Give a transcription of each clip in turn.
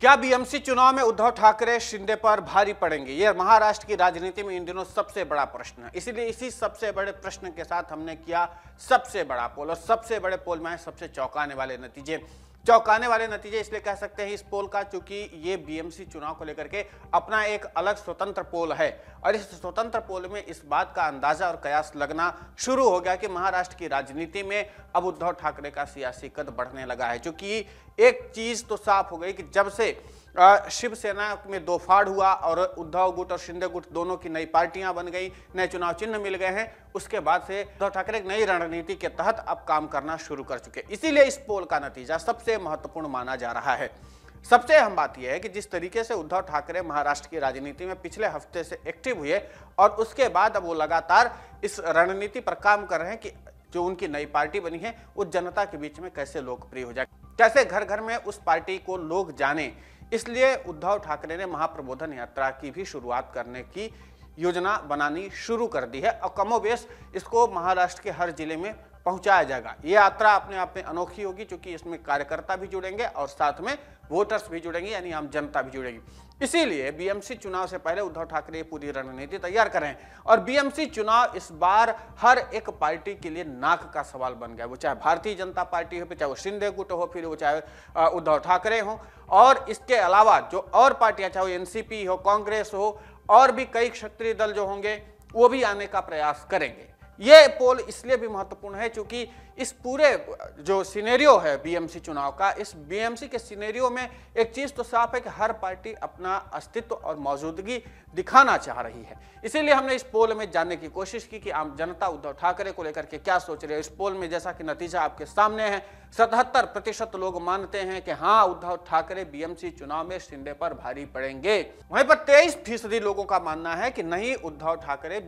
क्या बीएमसी चुनाव में उद्धव ठाकरे शिंदे पर भारी पड़ेंगे यह महाराष्ट्र की राजनीति में इन दिनों सबसे बड़ा प्रश्न है इसीलिए इसी सबसे बड़े प्रश्न के साथ हमने किया सबसे बड़ा पोल और सबसे बड़े पोल में सबसे चौंकाने वाले नतीजे चौंकाने वाले नतीजे इसलिए कह सकते हैं इस पोल का क्योंकि ये बीएमसी चुनाव को लेकर के अपना एक अलग स्वतंत्र पोल है और इस स्वतंत्र पोल में इस बात का अंदाजा और कयास लगना शुरू हो गया कि महाराष्ट्र की राजनीति में अब उद्धव ठाकरे का सियासी कद बढ़ने लगा है क्योंकि एक चीज तो साफ हो गई कि जब से शिवसेना में दो फाड़ हुआ और उद्धव गुट और शिंदे गुट दोनों की नई पार्टियां बन गई नए चुनाव चिन्ह मिल गए हैं उसके बाद से उद्धव ठाकरे नई रणनीति के तहत अब काम करना शुरू कर चुके इसीलिए इस पोल का नतीजा सबसे महत्वपूर्ण माना जा रहा है सबसे अहम बात यह है कि जिस तरीके से उद्धव ठाकरे महाराष्ट्र की राजनीति में पिछले हफ्ते से एक्टिव हुए और उसके बाद अब वो लगातार इस रणनीति पर काम कर रहे हैं कि जो उनकी नई पार्टी बनी है वो जनता के बीच में कैसे लोकप्रिय हो जाए कैसे घर घर में उस पार्टी को लोग जाने इसलिए उद्धव ठाकरे ने महाप्रबोधन यात्रा की भी शुरुआत करने की योजना बनानी शुरू कर दी है और कमोबेश इसको महाराष्ट्र के हर जिले में पहुंचाया जाएगा ये यात्रा अपने आप में अनोखी होगी क्योंकि इसमें कार्यकर्ता भी जुड़ेंगे और साथ में वोटर्स भी जुड़ेंगे यानी आम जनता भी जुड़ेगी इसीलिए बीएमसी चुनाव से पहले उद्धव ठाकरे पूरी रणनीति तैयार करें और बीएमसी चुनाव इस बार हर एक पार्टी के लिए नाक का सवाल बन गया वो चाहे भारतीय जनता पार्टी हो फिर चाहे वो शिंदे गुट हो फिर वो चाहे उद्धव ठाकरे हो और इसके अलावा जो और पार्टियां चाहे वो एनसीपी हो कांग्रेस हो और भी कई क्षेत्रीय दल जो होंगे वो भी आने का प्रयास करेंगे ये पोल इसलिए भी महत्वपूर्ण है क्योंकि इस पूरे जो सिनेरियो है बीएमसी चुनाव का इस बीएमसी के सिनेरियो में एक चीज़ तो साफ है कि हर पार्टी अपना अस्तित्व और मौजूदगी दिखाना चाह रही है इसीलिए हमने इस पोल में जानने की कोशिश की कि आम जनता उद्धव ठाकरे को लेकर के क्या सोच रही है इस पोल में जैसा कि नतीजा आपके सामने है सतहत्तर प्रतिशत लोग मानते हैं कि हाँ उद्धव ठाकरे बीएमसी चुनाव में शिंदे पर भारी पड़ेंगे वहीं पर तेईस फीसदी लोगों का मानना है कि नहीं उद्धव ठाकरे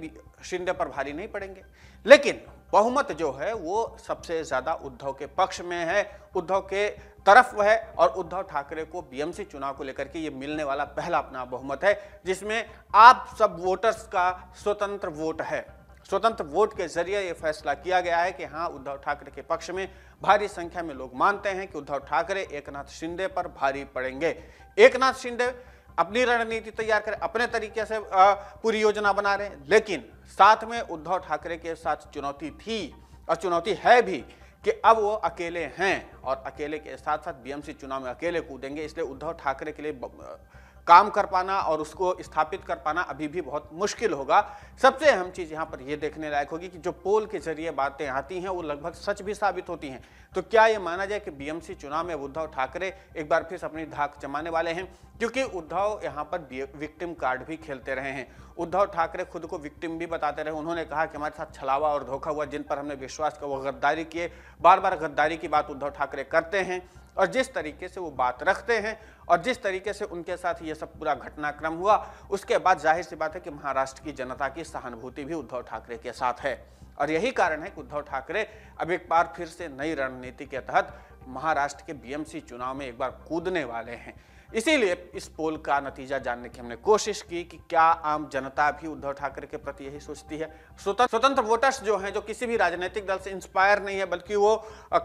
शिंदे पर भारी नहीं पड़ेंगे लेकिन बहुमत जो है वो सबसे ज़्यादा उद्धव के पक्ष में है उद्धव के तरफ है और उद्धव ठाकरे को बीएमसी चुनाव को लेकर के ये मिलने वाला पहला अपना बहुमत है जिसमें आप सब वोटर्स का स्वतंत्र वोट है स्वतंत्र वोट के जरिए ये फैसला किया गया है कि हाँ उद्धव ठाकरे के पक्ष में भारी संख्या में लोग मानते हैं कि उद्धव ठाकरे एकनाथ शिंदे पर भारी पड़ेंगे एकनाथ शिंदे अपनी रणनीति तैयार करें अपने तरीके से पूरी योजना बना रहे हैं लेकिन साथ में उद्धव ठाकरे के साथ चुनौती थी और चुनौती है भी कि अब वो अकेले हैं और अकेले के साथ साथ बीएमसी चुनाव में अकेले कूदेंगे इसलिए उद्धव ठाकरे के लिए काम कर पाना और उसको स्थापित कर पाना अभी भी बहुत मुश्किल होगा सबसे अहम चीज़ यहाँ पर यह देखने लायक होगी कि जो पोल के जरिए बातें आती हैं वो लगभग सच भी साबित होती हैं तो क्या ये माना जाए कि बीएमसी चुनाव में उद्धव ठाकरे एक बार फिर अपनी धाक जमाने वाले हैं क्योंकि उद्धव यहाँ पर विक्टिम कार्ड भी खेलते रहे हैं उद्धव ठाकरे खुद को विक्टिम भी बताते रहे उन्होंने कहा कि हमारे साथ छलावा और धोखा हुआ जिन पर हमने विश्वास किया वो गद्दारी किए बार बार गद्दारी की बात उद्धव ठाकरे करते हैं और जिस तरीके से वो बात रखते हैं और जिस तरीके से उनके साथ ये सब पूरा घटनाक्रम हुआ उसके बाद जाहिर सी बात है कि महाराष्ट्र की जनता की सहानुभूति भी उद्धव ठाकरे के साथ है और यही कारण है कि उद्धव ठाकरे अब एक बार फिर से नई रणनीति के तहत महाराष्ट्र के बीएमसी चुनाव में एक बार कूदने वाले हैं इसीलिए इस पोल का नतीजा जानने की हमने कोशिश की कि क्या आम जनता भी उद्धव ठाकरे के प्रति यही सोचती है स्वतंत्र वोटर्स जो हैं जो किसी भी राजनीतिक दल से इंस्पायर नहीं है बल्कि वो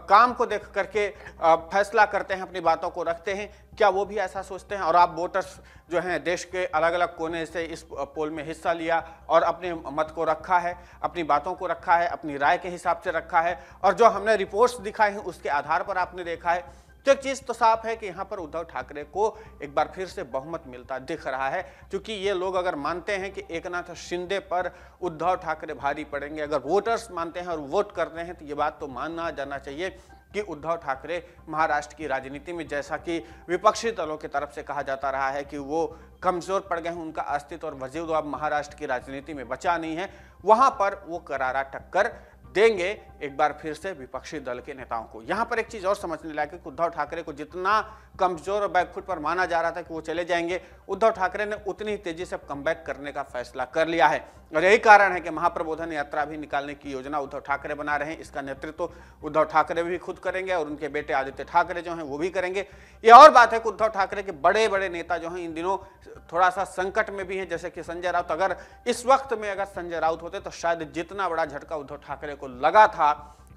काम को देख करके फैसला करते हैं अपनी बातों को रखते हैं क्या वो भी ऐसा सोचते हैं और आप वोटर्स जो हैं देश के अलग अलग कोने से इस पोल में हिस्सा लिया और अपने मत को रखा है अपनी बातों को रखा है अपनी राय के हिसाब से रखा है और जो हमने रिपोर्ट्स दिखाए हैं उसके आधार पर आपने देखा है तो एक चीज तो साफ है कि यहाँ पर उद्धव ठाकरे को एक बार फिर से बहुमत मिलता दिख रहा है क्योंकि ये लोग अगर मानते हैं कि एकनाथ शिंदे पर उद्धव ठाकरे भारी पड़ेंगे अगर वोटर्स मानते हैं और वोट करते हैं तो ये बात तो मानना जाना चाहिए कि उद्धव ठाकरे महाराष्ट्र की राजनीति में जैसा कि विपक्षी दलों की तरफ से कहा जाता रहा है कि वो कमजोर पड़ गए हैं उनका अस्तित्व और वजूद तो अब महाराष्ट्र की राजनीति में बचा नहीं है वहां पर वो करारा टक्कर देंगे एक बार फिर से विपक्षी दल के नेताओं को यहां पर एक चीज और समझने लायक है कि उद्धव ठाकरे को जितना कमजोर और बैकफुट पर माना जा रहा था कि वो चले जाएंगे उद्धव ठाकरे ने उतनी ही तेजी से कम करने का फैसला कर लिया है और यही कारण है कि महाप्रबोधन यात्रा भी निकालने की योजना उद्धव ठाकरे बना रहे हैं इसका नेतृत्व तो उद्धव ठाकरे भी खुद करेंगे और उनके बेटे आदित्य ठाकरे जो हैं वो भी करेंगे ये और बात है कि उद्धव ठाकरे के बड़े बड़े नेता जो हैं इन दिनों थोड़ा सा संकट में भी हैं जैसे कि संजय राउत अगर इस वक्त में अगर संजय राउत होते तो शायद जितना बड़ा झटका उद्धव ठाकरे को को लगा था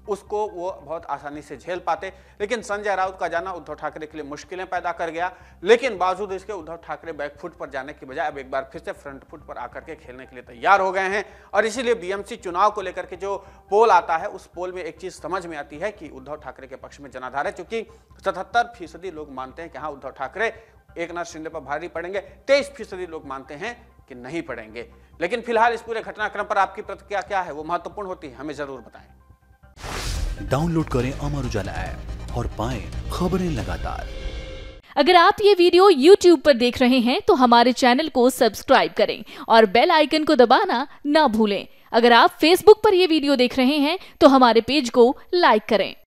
उसको वो बहुत आसानी से झेल पाते लेकिन संजय राउत का जाना उद्धव ठाकरे के लिए मुश्किलें पैदा कर गया लेकिन बावजूद इसके उद्धव ठाकरे बैक फुट पर जाने की बजाय अब एक बार फिर से फ्रंट फुट पर आकर के खेलने के लिए तैयार हो गए हैं और इसीलिए बीएमसी चुनाव को लेकर के जो पोल आता है उस पोल में एक चीज समझ में आती है कि उद्धव ठाकरे के पक्ष में जनाधार है चूंकि सतहत्तर फीसदी लोग मानते हैं कि हाँ उद्धव ठाकरे एक नाथ शिंदे पर भारी पड़ेंगे तेईस फीसदी लोग मानते हैं कि नहीं पढ़ेंगे लेकिन फिलहाल इस पूरे घटनाक्रम पर आपकी प्रतिक्रिया क्या है वो महत्वपूर्ण होती है हमें जरूर बताएं डाउनलोड करें अमर उजाला ऐप और पाएं खबरें लगातार अगर आप ये वीडियो YouTube पर देख रहे हैं तो हमारे चैनल को सब्सक्राइब करें और बेल आइकन को दबाना ना भूलें अगर आप Facebook पर यह वीडियो देख रहे हैं तो हमारे पेज को लाइक करें